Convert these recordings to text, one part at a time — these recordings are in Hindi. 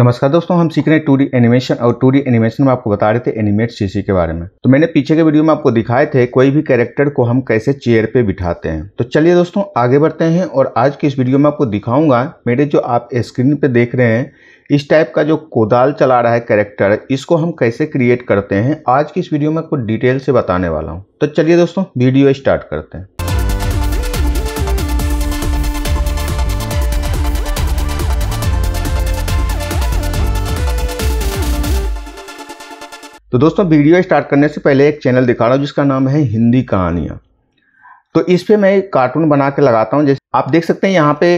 नमस्कार दोस्तों हम सीख रहे हैं टू डी एनिमेशन और टू डी एनिमेशन में आपको बता रहे थे एनिमेट सीसी के बारे में तो मैंने पीछे के वीडियो में आपको दिखाए थे कोई भी कैरेक्टर को हम कैसे चेयर पे बिठाते हैं तो चलिए दोस्तों आगे बढ़ते हैं और आज के इस वीडियो में आपको दिखाऊंगा मेरे जो आप स्क्रीन पे देख रहे हैं इस टाइप का जो कोदाल चला रहा है कैरेक्टर इसको हम कैसे क्रिएट करते हैं आज की इस वीडियो में आपको डिटेल से बताने वाला हूँ तो चलिए दोस्तों वीडियो स्टार्ट करते हैं तो दोस्तों वीडियो स्टार्ट करने से पहले एक चैनल दिखा रहा हूँ जिसका नाम है हिंदी कहानियाँ तो इस पर मैं एक कार्टून बना के लगाता हूँ जैसे आप देख सकते हैं यहाँ पे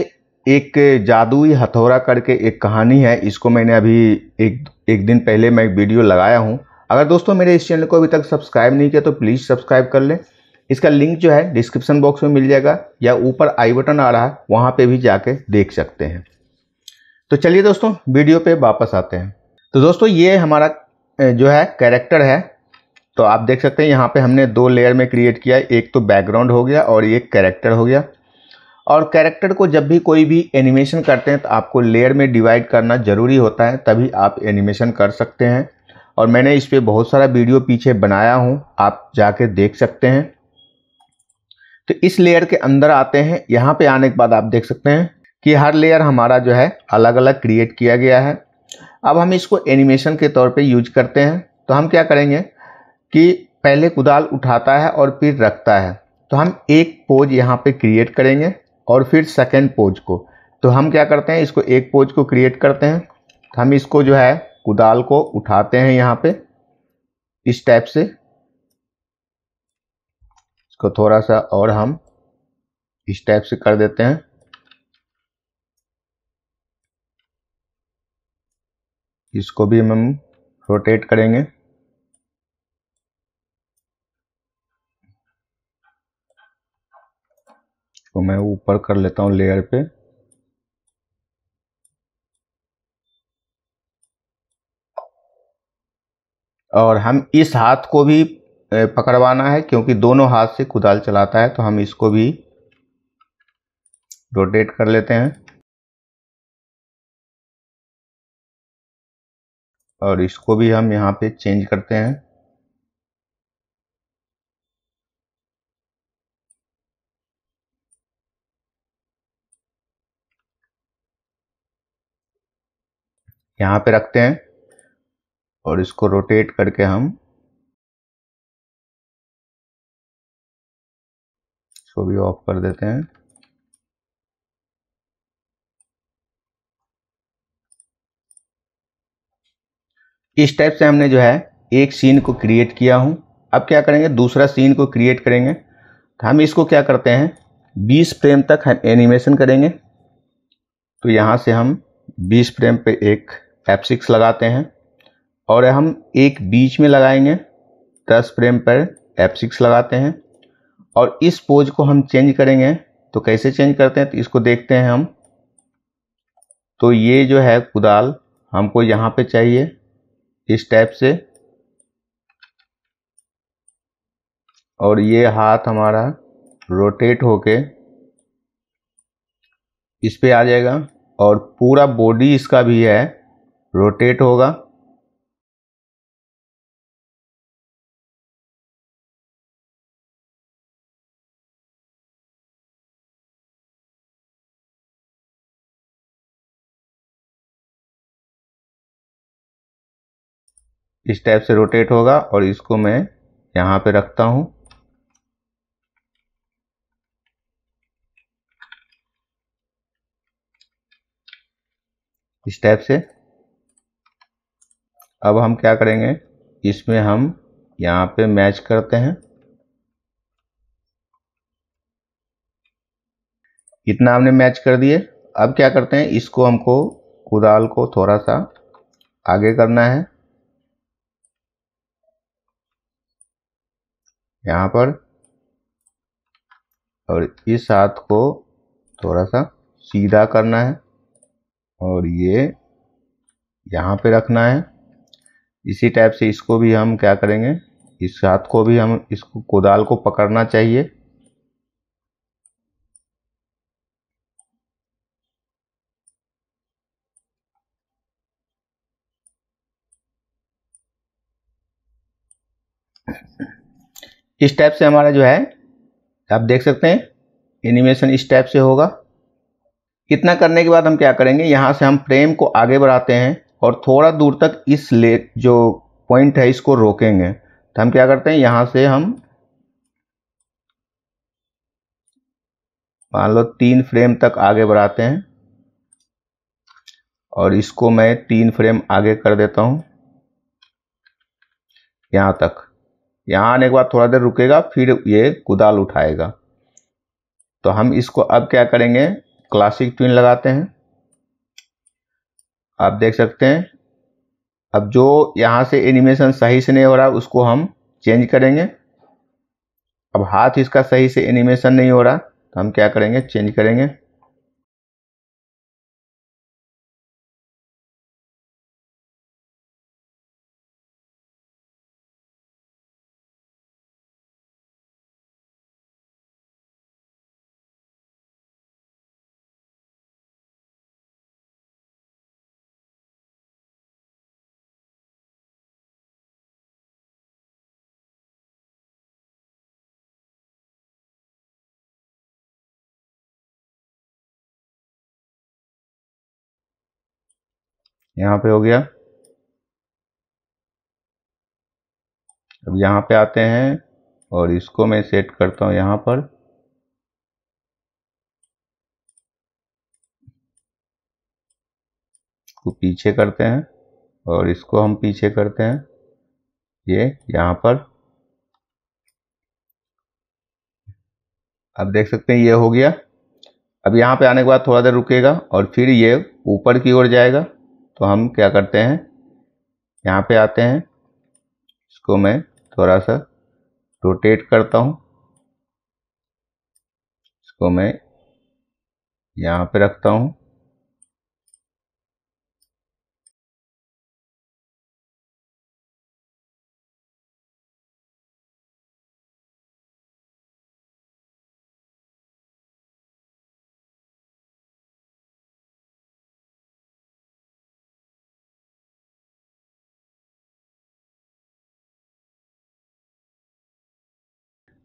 एक जादुई हथौरा करके एक कहानी है इसको मैंने अभी एक एक दिन पहले मैं वीडियो लगाया हूँ अगर दोस्तों मेरे इस चैनल को अभी तक सब्सक्राइब नहीं किया तो प्लीज़ सब्सक्राइब कर लें इसका लिंक जो है डिस्क्रिप्शन बॉक्स में मिल जाएगा या ऊपर आई बटन आ रहा है वहाँ पर भी जाके देख सकते हैं तो चलिए दोस्तों वीडियो पर वापस आते हैं तो दोस्तों ये हमारा जो है कैरेक्टर है तो आप देख सकते हैं यहाँ पे हमने दो लेयर में क्रिएट किया है एक तो बैकग्राउंड हो गया और एक कैरेक्टर हो गया और कैरेक्टर को जब भी कोई भी एनिमेशन करते हैं तो आपको लेयर में डिवाइड करना ज़रूरी होता है तभी आप एनिमेशन कर सकते हैं और मैंने इस पर बहुत सारा वीडियो पीछे बनाया हूँ आप जाके देख सकते हैं तो इस लेयर के अंदर आते हैं यहाँ पर आने के बाद आप देख सकते हैं कि हर लेयर हमारा जो है अलग अलग क्रिएट किया गया है अब हम इसको एनिमेशन के तौर पे यूज करते हैं तो हम क्या करेंगे कि पहले कुदाल उठाता है और फिर रखता है तो हम एक पोज यहाँ पे क्रिएट करेंगे और फिर सेकेंड पोज को तो हम क्या करते हैं इसको एक पोज को क्रिएट करते हैं तो हम इसको जो है कुदाल को उठाते हैं यहाँ पे इस टाइप से इसको थोड़ा सा और हम इस टाइप से कर देते हैं इसको भी हम रोटेट करेंगे तो मैं ऊपर कर लेता हूँ लेयर पे और हम इस हाथ को भी पकड़वाना है क्योंकि दोनों हाथ से कुदाल चलाता है तो हम इसको भी रोटेट कर लेते हैं और इसको भी हम यहाँ पे चेंज करते हैं यहाँ पे रखते हैं और इसको रोटेट करके हम इसको भी ऑफ कर देते हैं इस टाइप से हमने जो है एक सीन को क्रिएट किया हूँ अब क्या करेंगे दूसरा सीन को क्रिएट करेंगे तो हम इसको क्या करते हैं बीस फ्रेम तक हम एनिमेशन करेंगे तो यहाँ से हम बीस फ्रेम पे एक एफ सिक्स लगाते हैं और हम एक बीच में लगाएंगे दस फ्रेम पर एफ सिक्स लगाते हैं और इस पोज को हम चेंज करेंगे तो कैसे चेंज करते हैं तो इसको देखते हैं हम तो ये जो है कुदाल हमको यहाँ पे चाहिए इस टाइप से और ये हाथ हमारा रोटेट होके इस पे आ जाएगा और पूरा बॉडी इसका भी है रोटेट होगा इस टाइप से रोटेट होगा और इसको मैं यहाँ पे रखता हूँ इस टाइप से अब हम क्या करेंगे इसमें हम यहाँ पे मैच करते हैं इतना हमने मैच कर दिए अब क्या करते हैं इसको हमको कुदाल को थोड़ा सा आगे करना है यहाँ पर और इस हाथ को थोड़ा सा सीधा करना है और ये यहाँ पे रखना है इसी टाइप से इसको भी हम क्या करेंगे इस हाथ को भी हम इसको कोदाल को पकड़ना चाहिए इस टाइप से हमारा जो है आप देख सकते हैं एनिमेशन इस टाइप से होगा इतना करने के बाद हम क्या करेंगे यहाँ से हम फ्रेम को आगे बढ़ाते हैं और थोड़ा दूर तक इस ले जो पॉइंट है इसको रोकेंगे तो हम क्या करते हैं यहाँ से हम मान लो तीन फ्रेम तक आगे बढ़ाते हैं और इसको मैं तीन फ्रेम आगे कर देता हूँ यहाँ तक यहाँ आने के बाद थोड़ा देर रुकेगा फिर ये कुदाल उठाएगा तो हम इसको अब क्या करेंगे क्लासिक ट्विन लगाते हैं आप देख सकते हैं अब जो यहाँ से एनिमेशन सही से नहीं हो रहा उसको हम चेंज करेंगे अब हाथ इसका सही से एनिमेशन नहीं हो रहा तो हम क्या करेंगे चेंज करेंगे यहां पे हो गया अब यहां पे आते हैं और इसको मैं सेट करता हूं यहां पर को पीछे करते हैं और इसको हम पीछे करते हैं ये यहां पर अब देख सकते हैं ये हो गया अब यहां पे आने के बाद थोड़ा देर रुकेगा और फिर ये ऊपर की ओर जाएगा तो हम क्या करते हैं यहाँ पे आते हैं इसको मैं थोड़ा सा रोटेट करता हूँ इसको मैं यहाँ पे रखता हूँ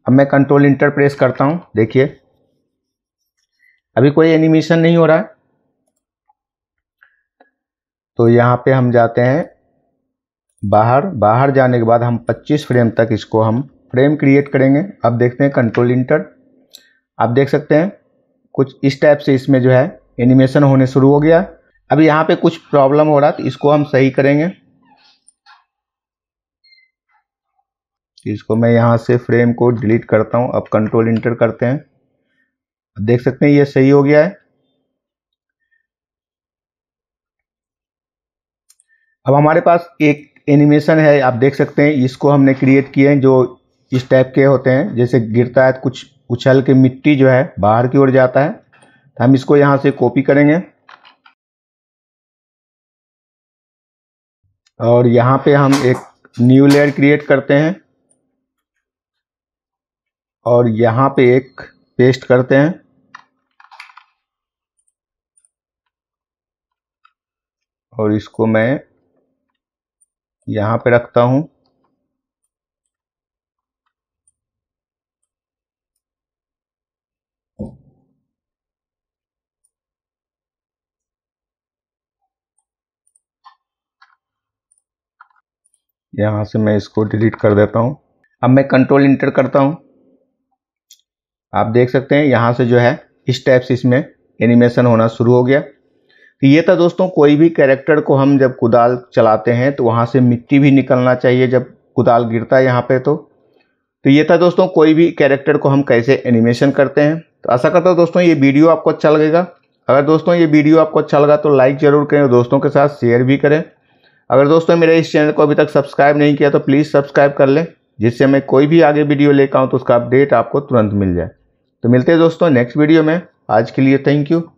अब मैं कंट्रोल इंटर प्रेस करता हूँ देखिए अभी कोई एनिमेशन नहीं हो रहा है तो यहाँ पे हम जाते हैं बाहर बाहर जाने के बाद हम 25 फ्रेम तक इसको हम फ्रेम क्रिएट करेंगे अब देखते हैं कंट्रोल इंटर आप देख सकते हैं कुछ इस टाइप से इसमें जो है एनिमेशन होने शुरू हो गया अब यहाँ पे कुछ प्रॉब्लम हो रहा है तो इसको हम सही करेंगे इसको मैं यहाँ से फ्रेम को डिलीट करता हूँ अब कंट्रोल इंटर करते हैं देख सकते हैं ये सही हो गया है अब हमारे पास एक एनिमेशन है आप देख सकते हैं इसको हमने क्रिएट किए हैं जो इस टाइप के होते हैं जैसे गिरता है कुछ उछल के मिट्टी जो है बाहर की ओर जाता है तो हम इसको यहाँ से कॉपी करेंगे और यहाँ पे हम एक न्यू लेयर क्रिएट करते हैं और यहाँ पे एक पेस्ट करते हैं और इसको मैं यहाँ पे रखता हूँ यहाँ से मैं इसको डिलीट कर देता हूँ अब मैं कंट्रोल इंटर करता हूँ आप देख सकते हैं यहाँ से जो है स्टेप्स इस इसमें एनिमेशन होना शुरू हो गया तो ये था दोस्तों कोई भी कैरेक्टर को हम जब कुदाल चलाते हैं तो वहाँ से मिट्टी भी निकलना चाहिए जब कुदाल गिरता है यहाँ पर तो तो ये था दोस्तों कोई भी कैरेक्टर को हम कैसे एनिमेशन करते हैं तो आशा करता हूँ दोस्तों ये वीडियो आपको अच्छा लगेगा अगर दोस्तों ये वीडियो आपको अच्छा लगा तो लाइक ज़रूर करें दोस्तों के साथ शेयर भी करें अगर दोस्तों मेरे इस चैनल को अभी तक सब्सक्राइब नहीं किया तो प्लीज़ सब्सक्राइब कर लें जिससे मैं कोई भी आगे वीडियो लेकर आऊँ तो उसका अपडेट आपको तुरंत मिल जाए तो मिलते हैं दोस्तों नेक्स्ट वीडियो में आज के लिए थैंक यू